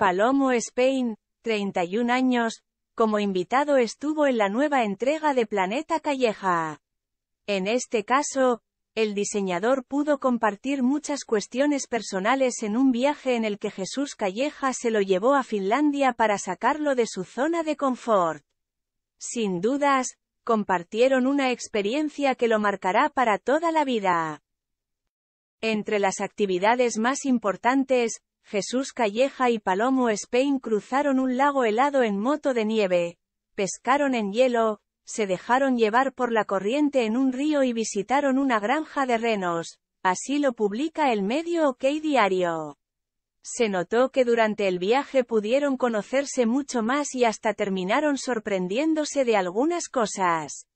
Palomo Spain, 31 años, como invitado estuvo en la nueva entrega de Planeta Calleja. En este caso, el diseñador pudo compartir muchas cuestiones personales en un viaje en el que Jesús Calleja se lo llevó a Finlandia para sacarlo de su zona de confort. Sin dudas, compartieron una experiencia que lo marcará para toda la vida. Entre las actividades más importantes, Jesús Calleja y Palomo Spain cruzaron un lago helado en moto de nieve, pescaron en hielo, se dejaron llevar por la corriente en un río y visitaron una granja de renos, así lo publica el medio OK Diario. Se notó que durante el viaje pudieron conocerse mucho más y hasta terminaron sorprendiéndose de algunas cosas.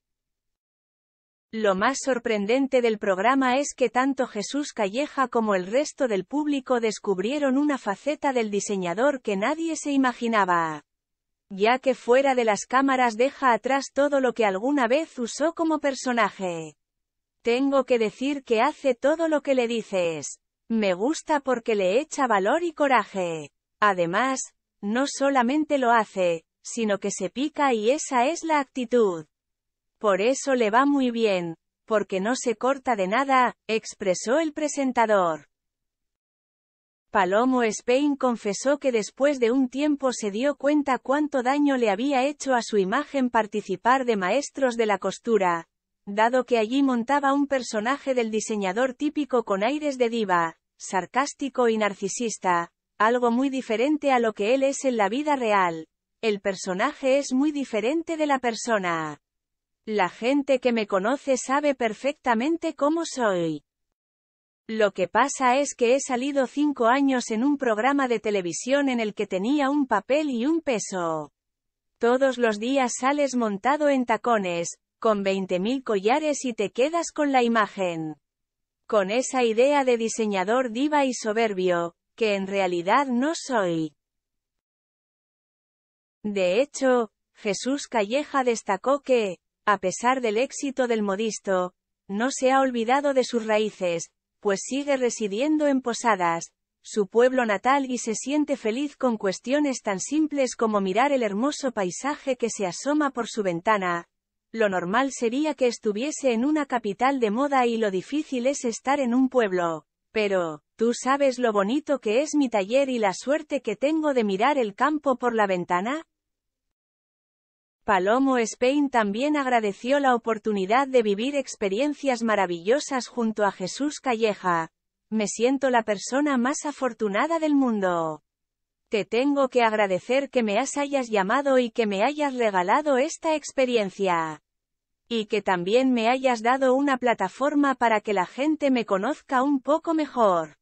Lo más sorprendente del programa es que tanto Jesús Calleja como el resto del público descubrieron una faceta del diseñador que nadie se imaginaba. Ya que fuera de las cámaras deja atrás todo lo que alguna vez usó como personaje. Tengo que decir que hace todo lo que le dices. Me gusta porque le echa valor y coraje. Además, no solamente lo hace, sino que se pica y esa es la actitud. Por eso le va muy bien, porque no se corta de nada, expresó el presentador. Palomo Spain confesó que después de un tiempo se dio cuenta cuánto daño le había hecho a su imagen participar de Maestros de la Costura, dado que allí montaba un personaje del diseñador típico con aires de diva, sarcástico y narcisista, algo muy diferente a lo que él es en la vida real. El personaje es muy diferente de la persona. La gente que me conoce sabe perfectamente cómo soy. Lo que pasa es que he salido cinco años en un programa de televisión en el que tenía un papel y un peso. Todos los días sales montado en tacones, con 20.000 collares y te quedas con la imagen. Con esa idea de diseñador diva y soberbio, que en realidad no soy. De hecho, Jesús Calleja destacó que, a pesar del éxito del modisto, no se ha olvidado de sus raíces, pues sigue residiendo en Posadas, su pueblo natal y se siente feliz con cuestiones tan simples como mirar el hermoso paisaje que se asoma por su ventana. Lo normal sería que estuviese en una capital de moda y lo difícil es estar en un pueblo. Pero, tú sabes lo bonito que es mi taller y la suerte que tengo de mirar el campo por la ventana. Palomo Spain también agradeció la oportunidad de vivir experiencias maravillosas junto a Jesús Calleja. Me siento la persona más afortunada del mundo. Te tengo que agradecer que me hayas llamado y que me hayas regalado esta experiencia. Y que también me hayas dado una plataforma para que la gente me conozca un poco mejor.